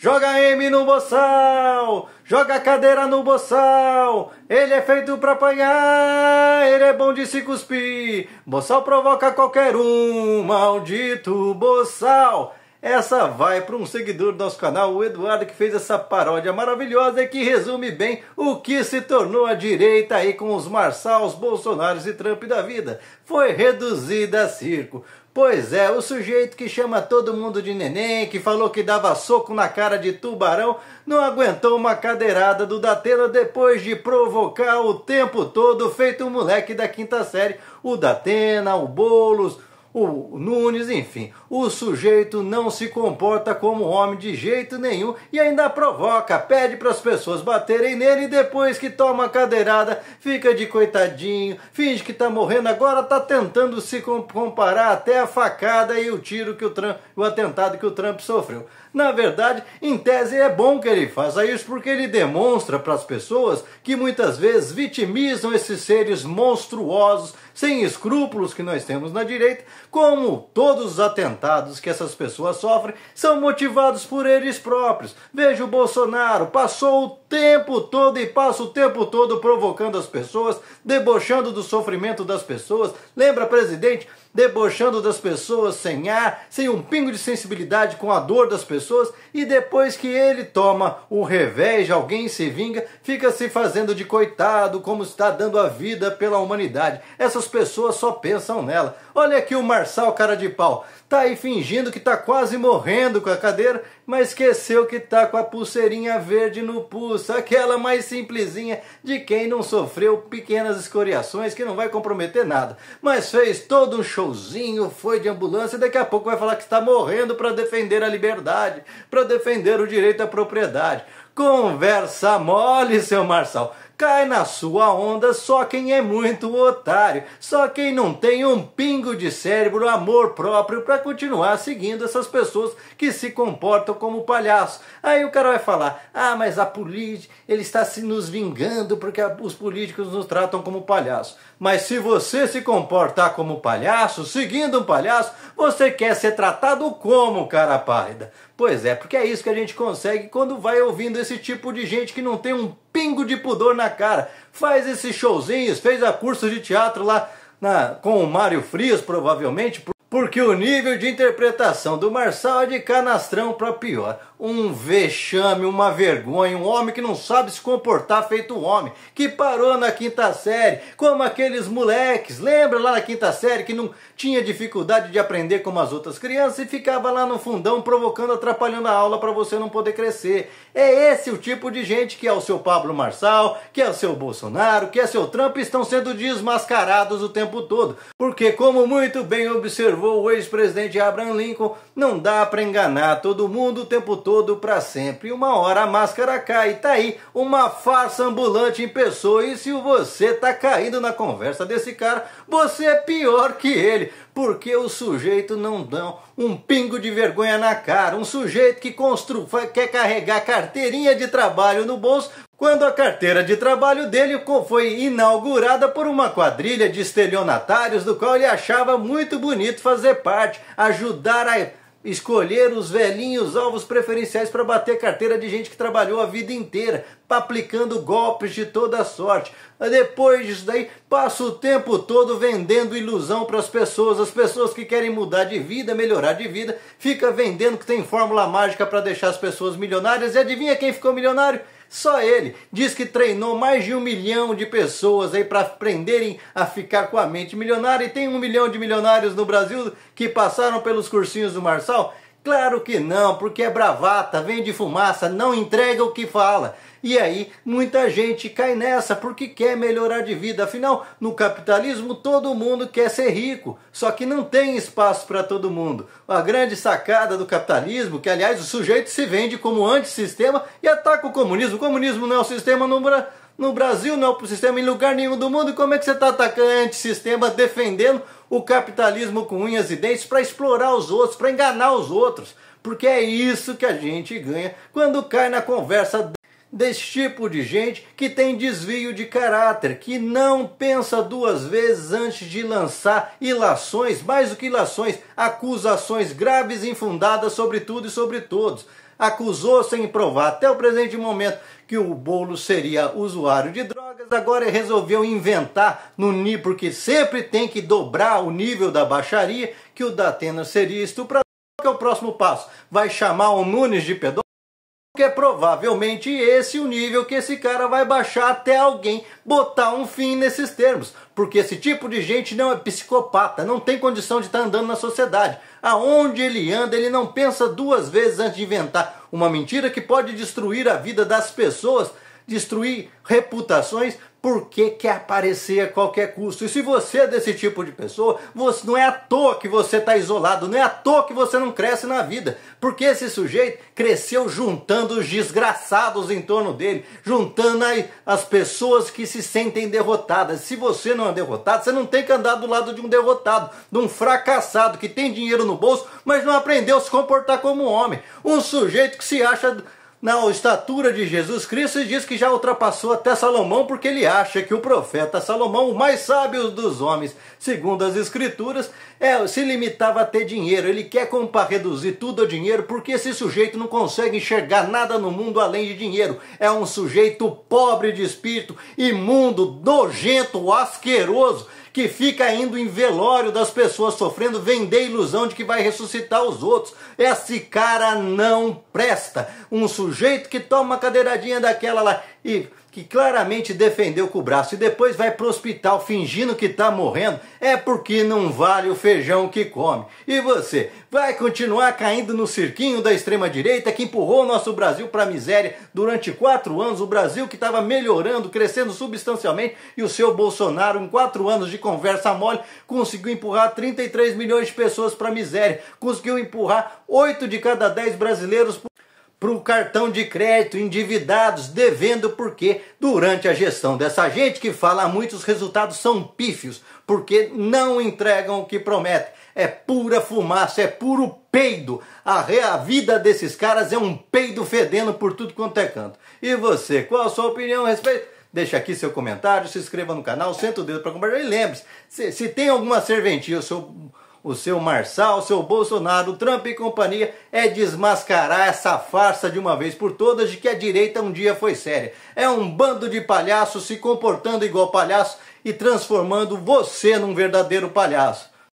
Joga M no boçal, joga cadeira no boçal. Ele é feito pra apanhar, ele é bom de se cuspir. Boçal provoca qualquer um, maldito boçal. Essa vai para um seguidor do nosso canal, o Eduardo, que fez essa paródia maravilhosa e que resume bem o que se tornou a direita aí com os Marçal, os Bolsonaros e Trump da vida. Foi reduzida a circo. Pois é, o sujeito que chama todo mundo de neném, que falou que dava soco na cara de tubarão, não aguentou uma cadeirada do Datena depois de provocar o tempo todo feito o um moleque da quinta série. O Datena, o Bolos, o Nunes, enfim. O sujeito não se comporta como homem de jeito nenhum e ainda provoca, pede para as pessoas baterem nele e depois que toma a cadeirada fica de coitadinho, finge que está morrendo, agora está tentando se comparar até a facada e o tiro que o Trump, o atentado que o Trump sofreu. Na verdade, em tese é bom que ele faça isso porque ele demonstra para as pessoas que muitas vezes vitimizam esses seres monstruosos sem escrúpulos que nós temos na direita, como todos os atentados que essas pessoas sofrem são motivados por eles próprios. Veja o Bolsonaro, passou o tempo todo e passa o tempo todo provocando as pessoas, debochando do sofrimento das pessoas. Lembra, presidente? debochando das pessoas sem ar, sem um pingo de sensibilidade com a dor das pessoas, e depois que ele toma um revés alguém se vinga, fica se fazendo de coitado, como está dando a vida pela humanidade. Essas pessoas só pensam nela. Olha aqui o Marçal cara de pau, tá aí fingindo que tá quase morrendo com a cadeira mas esqueceu que tá com a pulseirinha verde no pulso, aquela mais simplesinha de quem não sofreu pequenas escoriações que não vai comprometer nada, mas fez todo um showzinho, foi de ambulância e daqui a pouco vai falar que está morrendo para defender a liberdade, para defender o direito à propriedade. Conversa mole, seu Marçal. Cai na sua onda só quem é muito otário, só quem não tem um pingo de cérebro, amor próprio para continuar seguindo essas pessoas que se comportam como palhaço. Aí o cara vai falar: "Ah, mas a política, ele está se nos vingando porque os políticos nos tratam como palhaço". Mas se você se comportar como palhaço, seguindo um palhaço, você quer ser tratado como cara pálida. Pois é, porque é isso que a gente consegue quando vai ouvindo esse tipo de gente que não tem um pingo de pudor na cara. Faz esses showzinhos, fez a curso de teatro lá na, com o Mário Frias, provavelmente, porque o nível de interpretação do Marçal é de canastrão para pior um vexame, uma vergonha, um homem que não sabe se comportar feito homem, que parou na quinta série, como aqueles moleques, lembra lá na quinta série que não tinha dificuldade de aprender como as outras crianças e ficava lá no fundão provocando, atrapalhando a aula para você não poder crescer. É esse o tipo de gente que é o seu Pablo Marçal, que é o seu Bolsonaro, que é seu Trump, estão sendo desmascarados o tempo todo, porque como muito bem observou o ex-presidente Abraham Lincoln, não dá para enganar todo mundo o tempo todo todo para sempre. Uma hora a máscara cai. Tá aí uma farsa ambulante em pessoa. E se você tá caindo na conversa desse cara, você é pior que ele. Porque o sujeito não dá um pingo de vergonha na cara. Um sujeito que constru... quer carregar carteirinha de trabalho no bolso quando a carteira de trabalho dele foi inaugurada por uma quadrilha de estelionatários do qual ele achava muito bonito fazer parte, ajudar a Escolher os velhinhos alvos preferenciais para bater carteira de gente que trabalhou a vida inteira, aplicando golpes de toda sorte. Depois disso daí, passa o tempo todo vendendo ilusão para as pessoas. As pessoas que querem mudar de vida, melhorar de vida, fica vendendo que tem fórmula mágica para deixar as pessoas milionárias. E adivinha quem ficou milionário? Só ele diz que treinou mais de um milhão de pessoas aí para aprenderem a ficar com a mente milionária e tem um milhão de milionários no Brasil que passaram pelos cursinhos do Marçal Claro que não, porque é bravata, vem de fumaça, não entrega o que fala. E aí, muita gente cai nessa porque quer melhorar de vida. Afinal, no capitalismo todo mundo quer ser rico, só que não tem espaço para todo mundo. A grande sacada do capitalismo, que aliás o sujeito se vende como antissistema e ataca o comunismo. O comunismo não é o sistema no Brasil no Brasil, não é para o sistema, em lugar nenhum do mundo. Como é que você está atacando antissistema, defendendo o capitalismo com unhas e dentes para explorar os outros, para enganar os outros? Porque é isso que a gente ganha quando cai na conversa desse tipo de gente que tem desvio de caráter, que não pensa duas vezes antes de lançar ilações, mais do que ilações, acusações graves e infundadas sobre tudo e sobre todos acusou sem provar até o presente momento que o bolo seria usuário de drogas, agora resolveu inventar no ni porque sempre tem que dobrar o nível da baixaria, que o Datena seria estuprador. Qual é o próximo passo? Vai chamar o Nunes de pedófilo? que é provavelmente esse é o nível que esse cara vai baixar até alguém botar um fim nesses termos. Porque esse tipo de gente não é psicopata, não tem condição de estar tá andando na sociedade. Aonde ele anda, ele não pensa duas vezes antes de inventar uma mentira que pode destruir a vida das pessoas destruir reputações porque quer aparecer a qualquer custo. E se você é desse tipo de pessoa, você não é à toa que você está isolado, não é à toa que você não cresce na vida. Porque esse sujeito cresceu juntando os desgraçados em torno dele, juntando as pessoas que se sentem derrotadas. Se você não é derrotado, você não tem que andar do lado de um derrotado, de um fracassado que tem dinheiro no bolso, mas não aprendeu a se comportar como homem. Um sujeito que se acha na estatura de Jesus Cristo e diz que já ultrapassou até Salomão, porque ele acha que o profeta Salomão, o mais sábio dos homens, segundo as Escrituras, é, se limitava a ter dinheiro. Ele quer compa reduzir tudo a dinheiro, porque esse sujeito não consegue enxergar nada no mundo além de dinheiro. É um sujeito pobre de espírito, imundo, nojento, asqueroso que fica indo em velório das pessoas sofrendo, vender a ilusão de que vai ressuscitar os outros. Esse cara não presta. Um sujeito que toma uma cadeiradinha daquela lá e que claramente defendeu com o braço e depois vai para o hospital fingindo que está morrendo, é porque não vale o feijão que come. E você vai continuar caindo no cirquinho da extrema-direita que empurrou o nosso Brasil para a miséria durante quatro anos, o Brasil que estava melhorando, crescendo substancialmente, e o seu Bolsonaro, em quatro anos de conversa mole, conseguiu empurrar 33 milhões de pessoas para a miséria, conseguiu empurrar oito de cada dez brasileiros para o cartão de crédito, endividados, devendo, porque durante a gestão dessa gente que fala muito, os resultados são pífios, porque não entregam o que prometem. É pura fumaça, é puro peido. A, a vida desses caras é um peido fedendo por tudo quanto é canto. E você, qual a sua opinião a respeito? deixa aqui seu comentário, se inscreva no canal, senta o dedo para compartilhar. E lembre-se, se, tem alguma serventia, eu seu o seu Marçal, o seu Bolsonaro, o Trump e companhia, é desmascarar essa farsa de uma vez por todas de que a direita um dia foi séria. É um bando de palhaços se comportando igual palhaço e transformando você num verdadeiro palhaço.